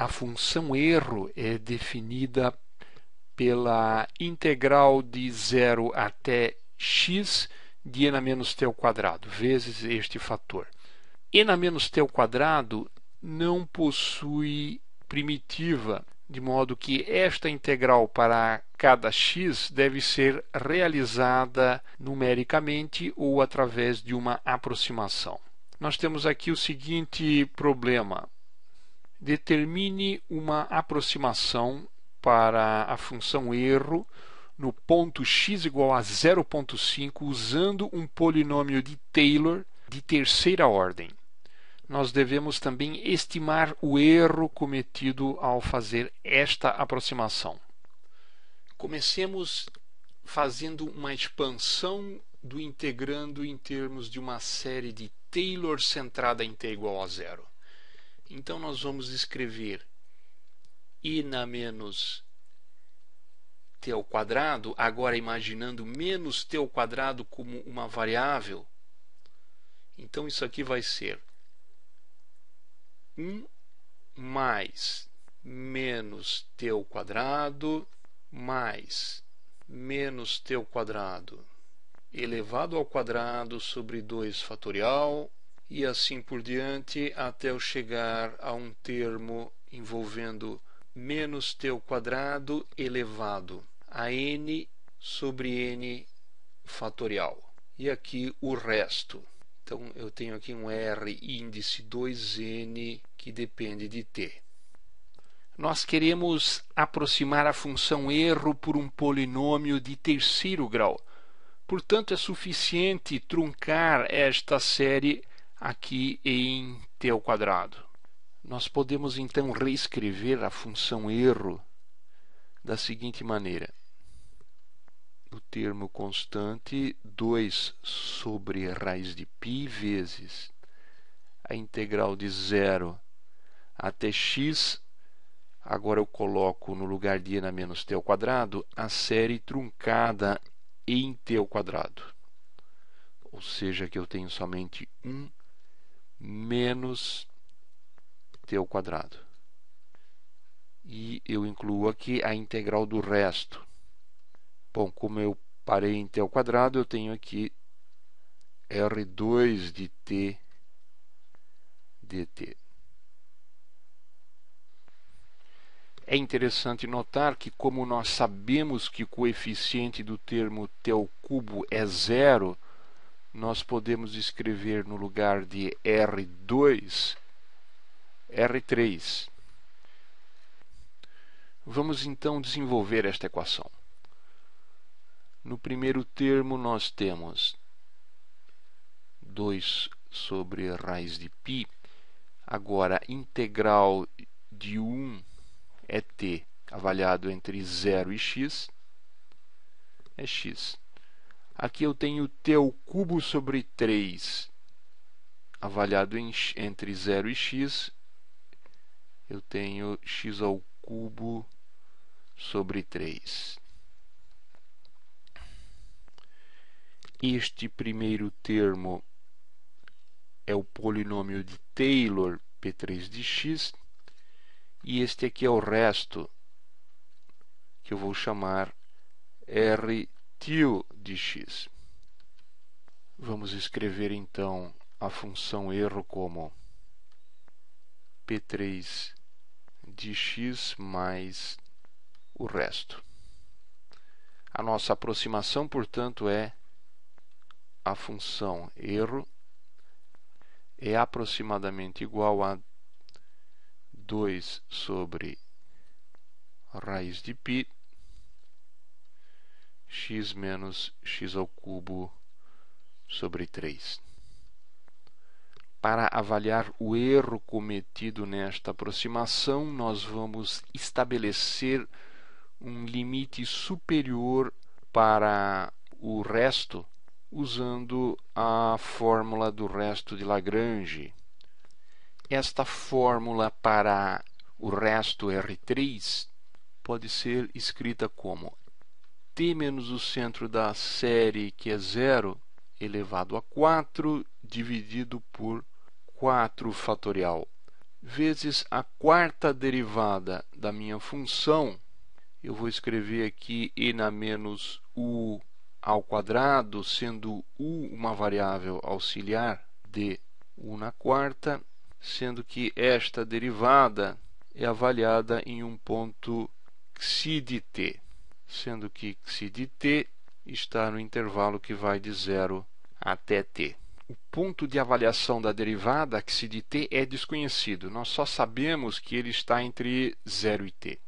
a função erro é definida pela integral de zero até x de n a menos t ao quadrado, vezes este fator. n a menos t ao quadrado não possui primitiva, de modo que esta integral para cada x deve ser realizada numericamente ou através de uma aproximação. Nós temos aqui o seguinte problema determine uma aproximação para a função erro no ponto x igual a 0.5 usando um polinômio de Taylor de terceira ordem. Nós devemos também estimar o erro cometido ao fazer esta aproximação. Comecemos fazendo uma expansão do integrando em termos de uma série de Taylor centrada em t igual a zero. Então nós vamos escrever i na menos t ao quadrado, agora imaginando menos t ao quadrado como uma variável. Então isso aqui vai ser 1 mais menos t ao quadrado mais menos t ao quadrado elevado ao quadrado sobre 2 fatorial e assim por diante até eu chegar a um termo envolvendo menos t ao quadrado elevado a n sobre n fatorial. E aqui o resto. Então eu tenho aqui um R índice 2n que depende de t. Nós queremos aproximar a função erro por um polinômio de terceiro grau. Portanto, é suficiente truncar esta série aqui em t ao quadrado. Nós podemos então reescrever a função erro da seguinte maneira. O termo constante 2 sobre raiz de π vezes a integral de zero até x, agora eu coloco no lugar de n menos t ao quadrado a série truncada em t ao quadrado. Ou seja, que eu tenho somente um menos t ao quadrado. E eu incluo aqui a integral do resto. Bom, como eu parei em t ao quadrado, eu tenho aqui r2 de t dt. É interessante notar que, como nós sabemos que o coeficiente do termo t ao cubo é zero, nós podemos escrever no lugar de R2, R3. Vamos então desenvolver esta equação. No primeiro termo, nós temos 2 sobre raiz de π. Agora, integral de 1 é t, avaliado entre 0 e x, é x. Aqui eu tenho t ao cubo sobre 3 avaliado em, entre 0 e x. Eu tenho x ao cubo sobre 3. Este primeiro termo é o polinômio de Taylor P3 de x e este aqui é o resto que eu vou chamar R tio de x. Vamos escrever então a função erro como p3 de x mais o resto. A nossa aproximação, portanto, é a função erro é aproximadamente igual a 2 sobre raiz de pi x menos x ao cubo sobre 3. Para avaliar o erro cometido nesta aproximação, nós vamos estabelecer um limite superior para o resto usando a fórmula do resto de Lagrange. Esta fórmula para o resto R3 pode ser escrita como t menos o centro da série, que é zero, elevado a 4, dividido por 4 fatorial, vezes a quarta derivada da minha função, eu vou escrever aqui e na menos u ao quadrado, sendo u uma variável auxiliar de u na quarta, sendo que esta derivada é avaliada em um ponto xi de t sendo que x de t está no intervalo que vai de zero até t. O ponto de avaliação da derivada x de t é desconhecido. Nós só sabemos que ele está entre zero e t.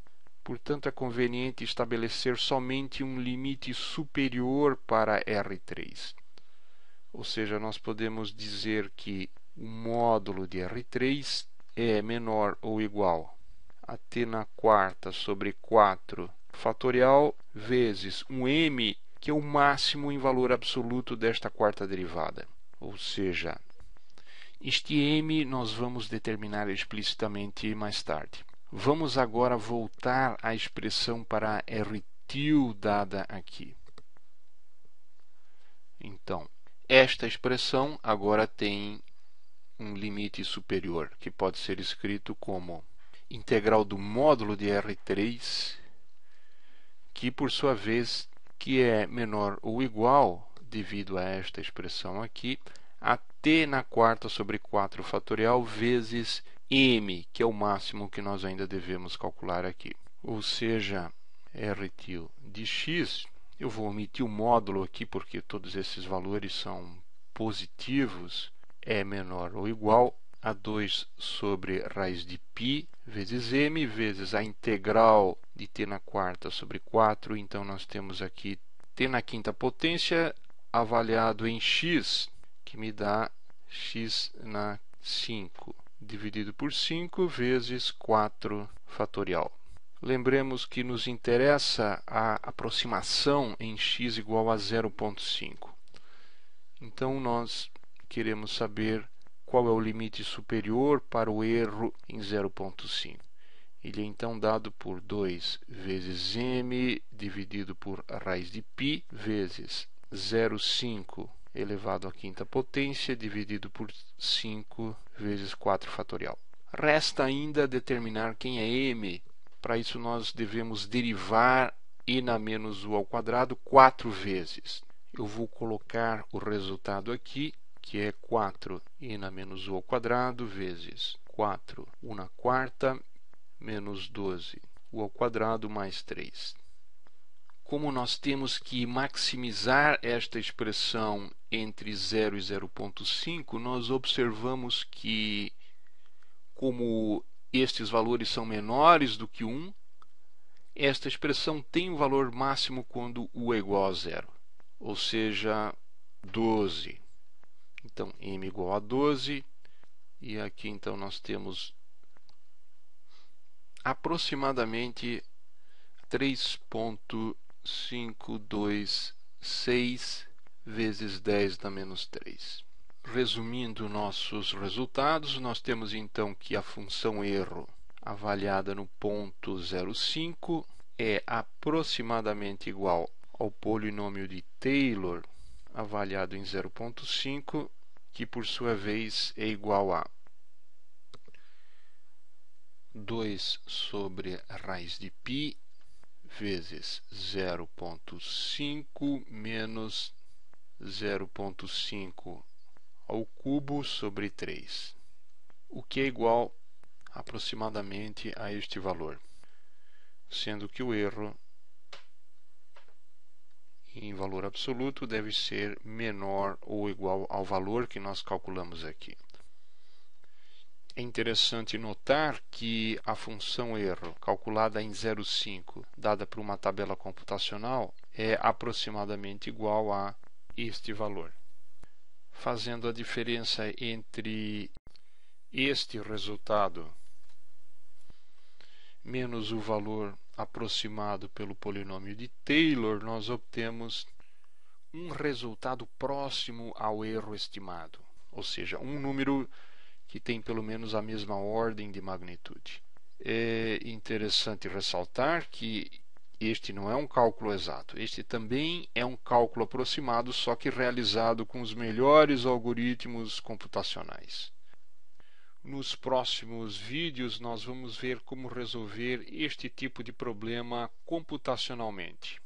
Portanto, é conveniente estabelecer somente um limite superior para R3. Ou seja, nós podemos dizer que o módulo de R3 é menor ou igual a t na quarta sobre 4 fatorial vezes um m, que é o máximo em valor absoluto desta quarta derivada. Ou seja, este m nós vamos determinar explicitamente mais tarde. Vamos agora voltar à expressão para R dada aqui. Então, esta expressão agora tem um limite superior, que pode ser escrito como integral do módulo de R3 que por sua vez que é menor ou igual, devido a esta expressão aqui, a t na quarta sobre 4 fatorial vezes m, que é o máximo que nós ainda devemos calcular aqui. Ou seja, r de x, eu vou omitir o módulo aqui porque todos esses valores são positivos, é menor ou igual a 2 sobre raiz de π vezes m vezes a integral de t na quarta sobre 4, então nós temos aqui t na quinta potência avaliado em x, que me dá x na 5, dividido por 5 vezes 4 fatorial. Lembremos que nos interessa a aproximação em x igual a 0,5. Então nós queremos saber qual é o limite superior para o erro em 0,5 ele é então dado por 2 vezes m dividido por raiz de π vezes 0,5 elevado à quinta potência dividido por 5 vezes 4 fatorial. Resta ainda determinar quem é m. Para isso nós devemos derivar e na menos u ao quadrado 4 vezes. Eu vou colocar o resultado aqui, que é 4 e na menos u ao quadrado vezes 4 1 na quarta menos 12, u ao quadrado mais 3. Como nós temos que maximizar esta expressão entre 0 e 0.5, nós observamos que, como estes valores são menores do que 1, esta expressão tem um valor máximo quando u é igual a zero, ou seja, 12. Então, m igual a 12, e aqui então nós temos aproximadamente 3.526 vezes 10 da menos 3. Resumindo nossos resultados, nós temos então que a função erro avaliada no ponto 0,5 é aproximadamente igual ao polinômio de Taylor avaliado em 0,5, que por sua vez é igual a 2 sobre raiz de π vezes 0.5 menos 0.5 ao cubo sobre 3, o que é igual aproximadamente a este valor, sendo que o erro em valor absoluto deve ser menor ou igual ao valor que nós calculamos aqui. É interessante notar que a função erro, calculada em 0,5, dada por uma tabela computacional, é aproximadamente igual a este valor. Fazendo a diferença entre este resultado menos o valor aproximado pelo polinômio de Taylor, nós obtemos um resultado próximo ao erro estimado, ou seja, um número que tem pelo menos a mesma ordem de magnitude. É interessante ressaltar que este não é um cálculo exato, este também é um cálculo aproximado, só que realizado com os melhores algoritmos computacionais. Nos próximos vídeos, nós vamos ver como resolver este tipo de problema computacionalmente.